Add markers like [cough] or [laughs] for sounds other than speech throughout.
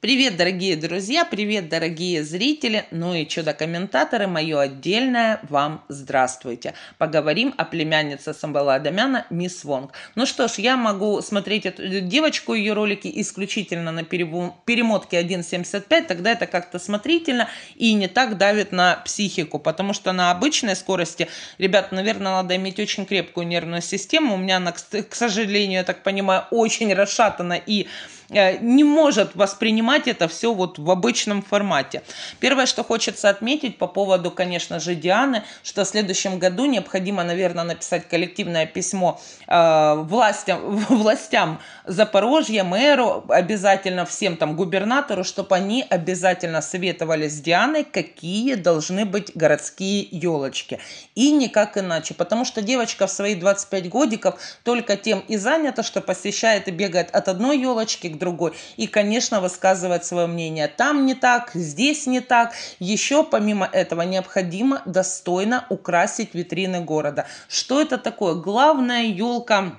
Привет, дорогие друзья, привет, дорогие зрители, ну и чудо-комментаторы, мое отдельное вам здравствуйте. Поговорим о племяннице Самвела Адамяна Мисс Вонг. Ну что ж, я могу смотреть эту девочку, ее ролики исключительно на перемотке 1.75, тогда это как-то смотрительно и не так давит на психику, потому что на обычной скорости, ребят, ну, наверное, надо иметь очень крепкую нервную систему, у меня она, к сожалению, я так понимаю, очень расшатана и Э, не может воспринимать это все вот в обычном формате. Первое, что хочется отметить по поводу, конечно же, Дианы, что в следующем году необходимо, наверное, написать коллективное письмо э, властям, [laughs] властям Запорожья, мэру, обязательно всем там губернатору, чтобы они обязательно советовали с Дианой, какие должны быть городские елочки. И никак иначе, потому что девочка в свои 25 годиков только тем и занята, что посещает и бегает от одной елочки к другой. И, конечно, высказывать свое мнение. Там не так, здесь не так. Еще, помимо этого, необходимо достойно украсить витрины города. Что это такое? Главная елка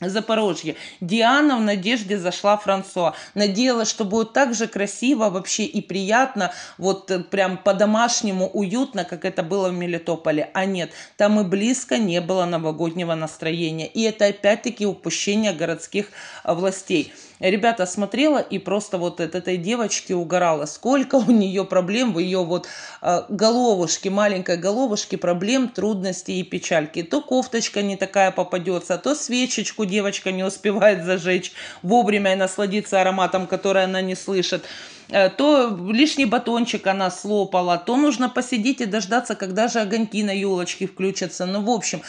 Запорожье. Диана в надежде зашла Франсуа. Надеялась, что будет так же красиво вообще и приятно, вот э, прям по-домашнему уютно, как это было в Мелитополе. А нет, там и близко не было новогоднего настроения. И это опять-таки упущение городских э, властей. Ребята, смотрела и просто вот от этой девочки угорала. Сколько у нее проблем в ее вот э, головушке, маленькой головушке проблем, трудностей и печальки. То кофточка не такая попадется, то свечечку девочка не успевает зажечь вовремя и насладиться ароматом, который она не слышит. Э, то лишний батончик она слопала, то нужно посидеть и дождаться, когда же огоньки на елочке включатся. Ну, в общем,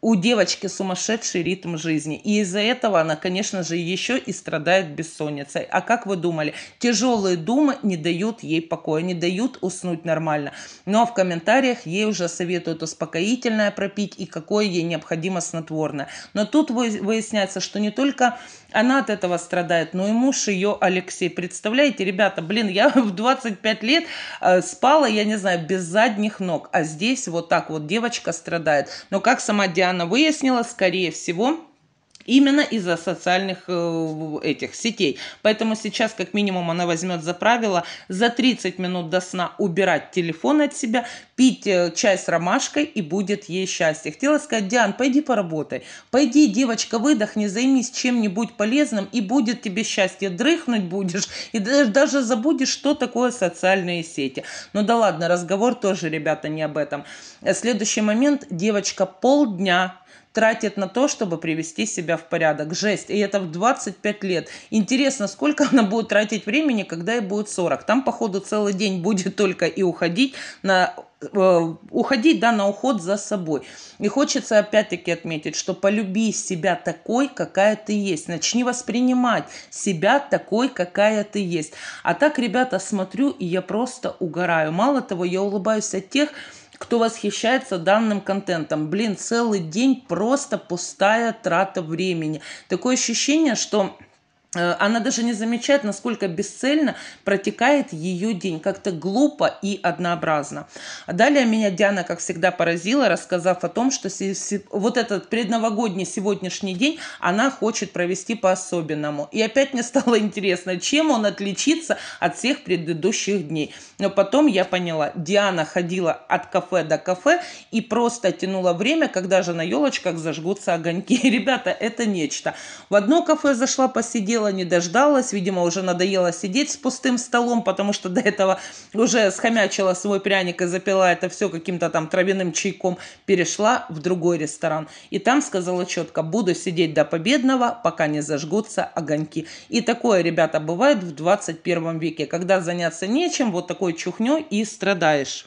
у девочки сумасшедший ритм жизни. И из-за этого она, конечно же, еще и страдает бессонницей. А как вы думали, тяжелые думы не дают ей покоя, не дают уснуть нормально. Ну, а в комментариях ей уже советуют успокоительное пропить и какое ей необходимо снотворное. Но тут выясняется, что не только она от этого страдает, но и муж ее Алексей. Представляете, ребята, блин, я [laughs] в 25 лет э, спала, я не знаю, без задних ног, а здесь вот так вот девочка страдает. Но как сама Диана выяснила, скорее всего, Именно из-за социальных э, этих сетей. Поэтому сейчас как минимум она возьмет за правило за 30 минут до сна убирать телефон от себя, пить э, чай с ромашкой и будет ей счастье. Хотела сказать, Диан, пойди поработай. Пойди, девочка, выдохни, займись чем-нибудь полезным и будет тебе счастье. Дрыхнуть будешь и даже забудешь, что такое социальные сети. Ну да ладно, разговор тоже, ребята, не об этом. Следующий момент. Девочка полдня тратит на то, чтобы привести себя в порядок. Жесть. И это в 25 лет. Интересно, сколько она будет тратить времени, когда ей будет 40. Там, походу, целый день будет только и уходить на э, уходить, да, на уход за собой. И хочется опять-таки отметить, что полюби себя такой, какая ты есть. Начни воспринимать себя такой, какая ты есть. А так, ребята, смотрю, и я просто угораю. Мало того, я улыбаюсь от тех, кто восхищается данным контентом. Блин, целый день просто пустая трата времени. Такое ощущение, что Э, она даже не замечает, насколько бесцельно протекает ее день, как-то глупо и однообразно. Далее меня Диана, как всегда, поразила, рассказав о том, что вот этот предновогодний сегодняшний день она хочет провести по-особенному. И опять мне стало [laughs] интересно, чем он отличится от всех предыдущих дней. Но потом я поняла, Диана ходила от кафе до кафе и просто тянула время, когда же на елочках зажгутся огоньки. [laughs] Ребята, это нечто. В одно кафе зашла, посидела, посидела, не дождалась, видимо, уже надоело сидеть с пустым столом, потому что до этого уже схомячила свой пряник и запила это все каким-то там травяным чайком, перешла в другой ресторан. И там сказала четко, буду сидеть до победного, пока не зажгутся огоньки. И такое, ребята, бывает в 21 веке, когда заняться нечем, вот такой чухней и страдаешь.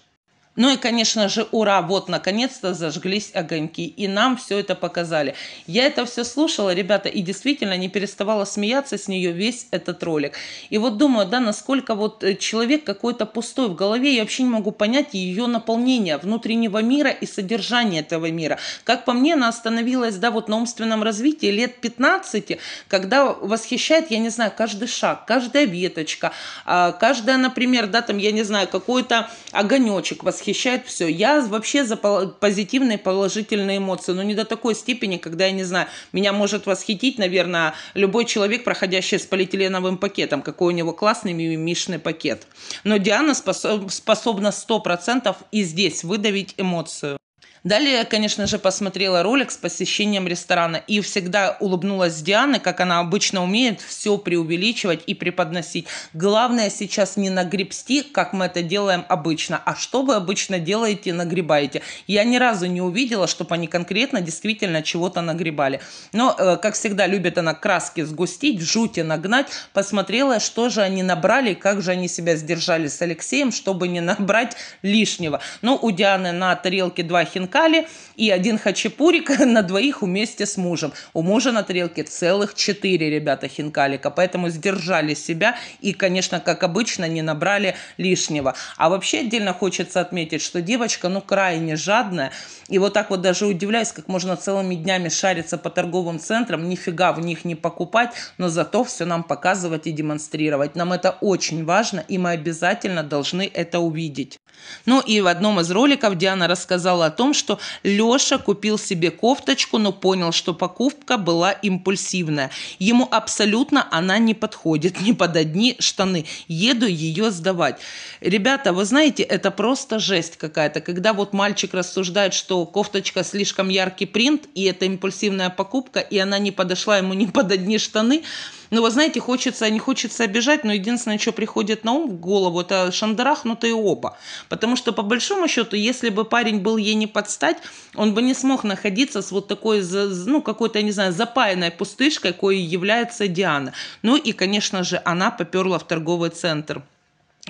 Ну и, конечно же, ура, вот наконец-то зажглись огоньки, и нам все это показали. Я это все слушала, ребята, и действительно не переставала смеяться с нее весь этот ролик. И вот думаю, да, насколько вот э, человек какой-то пустой в голове, я вообще не могу понять ее наполнение внутреннего мира и содержание этого мира. Как по мне, она остановилась, да, вот на умственном развитии лет 15, когда восхищает, я не знаю, каждый шаг, каждая веточка, а, каждая, например, да, там, я не знаю, какой-то огонечек восхищает восхищает все. Я вообще за позитивные, положительные эмоции, но не до такой степени, когда, я не знаю, меня может восхитить, наверное, любой человек, проходящий с полиэтиленовым пакетом, какой у него классный мимишный пакет. Но Диана способна 100% и здесь выдавить эмоцию. Далее я, конечно же, посмотрела ролик с посещением ресторана и всегда улыбнулась Диане, как она обычно умеет все преувеличивать и преподносить. Главное сейчас не нагребсти, как мы это делаем обычно, а что вы обычно делаете, нагребаете. Я ни разу не увидела, чтобы они конкретно действительно чего-то нагребали. Но, э, как всегда, любит она краски сгустить, жути нагнать. Посмотрела, что же они набрали, как же они себя сдержали с Алексеем, чтобы не набрать лишнего. Ну, у Дианы на тарелке два хинкали хинкали и один хачапурик [laughs] на двоих вместе с мужем. У мужа на тарелке целых четыре, ребята, хинкалика. Поэтому сдержали себя и, конечно, как обычно, не набрали лишнего. А вообще отдельно хочется отметить, что девочка, ну, крайне жадная. И вот так вот даже удивляюсь, как можно целыми днями шариться по торговым центрам, нифига в них не покупать, но зато все нам показывать и демонстрировать. Нам это очень важно, и мы обязательно должны это увидеть. Ну и в одном из роликов Диана рассказала о том, что Леша купил себе кофточку, но понял, что покупка была импульсивная. Ему абсолютно она не подходит ни под одни штаны. Еду ее сдавать. Ребята, вы знаете, это просто жесть какая-то. Когда вот мальчик рассуждает, что кофточка слишком яркий принт, и это импульсивная покупка, и она не подошла ему ни под одни штаны – ну, вы знаете, хочется, не хочется обижать, но единственное, что приходит на ум в голову, это шандарахнутые оба. Потому что, по большому счету, если бы парень был ей не подстать, он бы не смог находиться с вот такой, ну, какой-то, не знаю, запаянной пустышкой, какой является Диана. Ну и, конечно же, она поперла в торговый центр.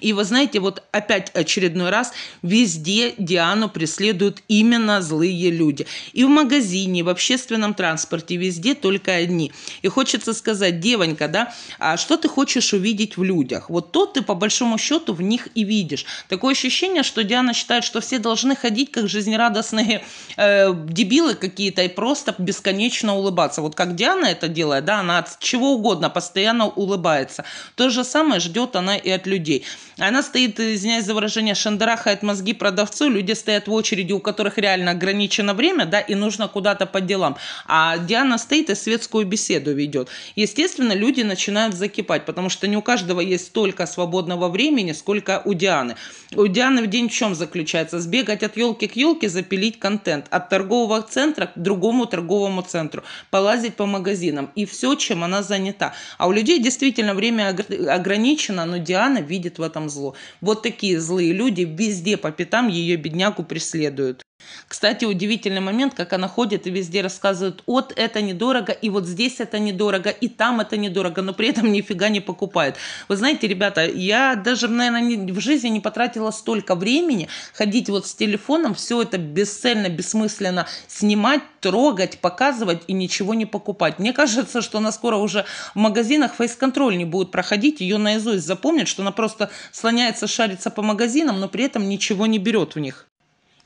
И вы знаете, вот опять очередной раз, везде Диану преследуют именно злые люди. И в магазине, и в общественном транспорте, везде только одни. И хочется сказать, девонька, да, а что ты хочешь увидеть в людях? Вот то ты по большому счету в них и видишь. Такое ощущение, что Диана считает, что все должны ходить как жизнерадостные э, дебилы какие-то и просто бесконечно улыбаться. Вот как Диана это делает, да, она от чего угодно постоянно улыбается. То же самое ждет она и от людей. Она стоит, извиняюсь за выражение, шандарахает мозги продавцу, люди стоят в очереди, у которых реально ограничено время, да, и нужно куда-то по делам. А Диана стоит и светскую беседу ведет. Естественно, люди начинают закипать, потому что не у каждого есть столько свободного времени, сколько у Дианы. У Дианы в день в чем заключается? Сбегать от елки к елке, запилить контент. От торгового центра к другому торговому центру. Полазить по магазинам. И все, чем она занята. А у людей действительно время ограничено, но Диана видит в этом этом зло. Вот такие злые люди везде по пятам ее бедняку преследуют. Кстати, удивительный момент, как она ходит и везде рассказывает, от это недорого, и вот здесь это недорого, и там это недорого, но при этом нифига не покупает. Вы знаете, ребята, я даже, наверное, в жизни не потратила столько времени ходить вот с телефоном, все это бесцельно, бессмысленно снимать, трогать, показывать и ничего не покупать. Мне кажется, что она скоро уже в магазинах фейс-контроль не будет проходить, ее наизусть запомнят, что она просто слоняется, шарится по магазинам, но при этом ничего не берет в них.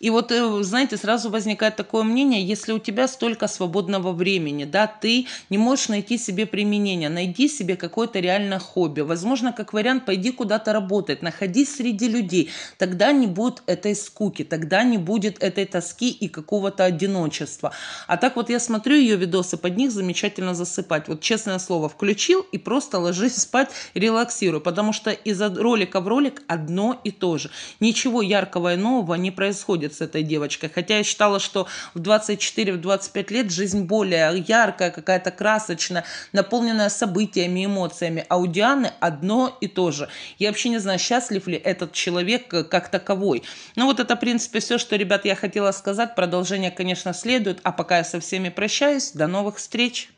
И вот, э, знаете, сразу возникает такое мнение, если у тебя столько свободного времени, да, ты не можешь найти себе применение, найди себе какое-то реально хобби. Возможно, как вариант, пойди куда-то работать, находись среди людей. Тогда не будет этой скуки, тогда не будет этой тоски и какого-то одиночества. А так вот я смотрю ее видосы, под них замечательно засыпать. Вот честное слово, включил и просто ложись спать, релаксируй, потому что из ролика в ролик одно и то же. Ничего яркого и нового не происходит с этой девочкой. Хотя я считала, что в 24-25 лет жизнь более яркая, какая-то красочная, наполненная событиями, эмоциями. А у Дианы одно и то же. Я вообще не знаю, счастлив ли этот человек э, как таковой. Ну вот это, в принципе, все, что, ребят, я хотела сказать. Продолжение, конечно, следует. А пока я со всеми прощаюсь. До новых встреч!